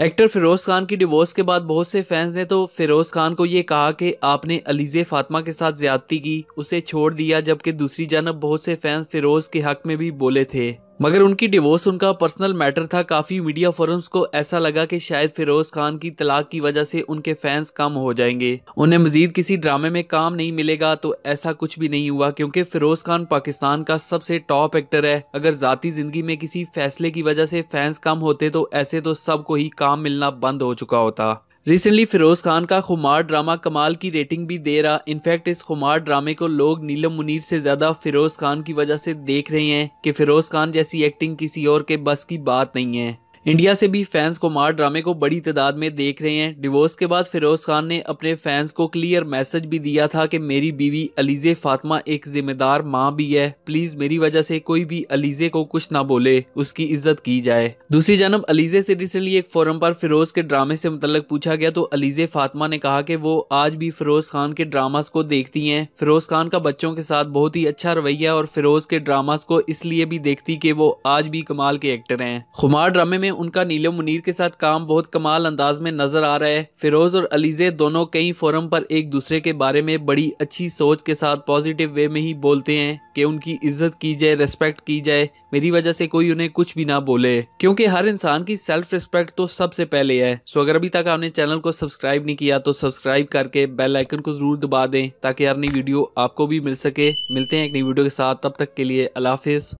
actor Firoz Khan की divorce के बाद बहुत से फैंस ने तो फिरोज खान को ये कहा कि आपने अलीजे फातिमा के साथ ज्यादती की उसे छोड़ दिया जबकि दूसरी जानब बहुत से फैंस फिरोज के हक में भी बोले थे मगर उनकी डिवोर्स उनका पर्सनल मैटर था काफ़ी मीडिया फोरम्स को ऐसा लगा कि शायद फिरोज खान की तलाक की वजह से उनके फैंस कम हो जाएंगे उन्हें मजीद किसी ड्रामे में काम नहीं मिलेगा तो ऐसा कुछ भी नहीं हुआ क्योंकि फिरोज खान पाकिस्तान का सबसे टॉप एक्टर है अगर जाती जिंदगी में किसी फैसले की वजह से फैंस कम होते तो ऐसे तो सबको ही काम मिलना बंद हो चुका होता रिसेंटली फिरोज खान का खुमार ड्रामा कमाल की रेटिंग भी दे रहा इनफैक्ट इस खुमार ड्रामे को लोग नीलम मुनीर से ज्यादा फिरोज खान की वजह से देख रहे हैं कि फिरोज खान जैसी एक्टिंग किसी और के बस की बात नहीं है इंडिया से भी फैंस कुमार ड्रामे को बड़ी तादाद में देख रहे हैं डिवोर्स के बाद फिरोज खान ने अपने फैंस को क्लियर मैसेज भी दिया था कि मेरी बीवी अलीजे फातिमा एक जिम्मेदार माँ भी है प्लीज मेरी वजह से कोई भी अलीजे को कुछ ना बोले उसकी इज्जत की जाए दूसरी जानब अलीजे से रिसेंटली एक फोरम पर फिरोज के ड्रामे से मुतलक पूछा गया तो अलीजे फातिमा ने कहा कि वो आज भी फिरोज खान के ड्रामास को देखती हैं फिरोज खान का बच्चों के साथ बहुत ही अच्छा रवैया और फिरोज के ड्रामास को इसलिए भी देखती कि वो आज भी कमाल के एक्टर हैं खुमार ड्रामे में में उनका नीलम मुनीर के साथ काम बहुत कमाल अंदाज में नजर आ रहा है फिरोज और अलीजे दोनों कई फोरम पर एक दूसरे के बारे में बड़ी अच्छी सोच के साथ पॉजिटिव वे में ही बोलते हैं कि उनकी इज्जत की जाए रेस्पेक्ट की जाए मेरी वजह से कोई उन्हें कुछ भी ना बोले क्योंकि हर इंसान की सेल्फ रिस्पेक्ट तो सबसे पहले है सो अगर अभी तक आपने चैनल को सब्सक्राइब नहीं किया तो सब्सक्राइब करके बेल आइकन को जरूर दबा दें ताकि हर नई वीडियो आपको भी मिल सके मिलते हैं एक नई वीडियो के साथ तब तक के लिए अलाफिज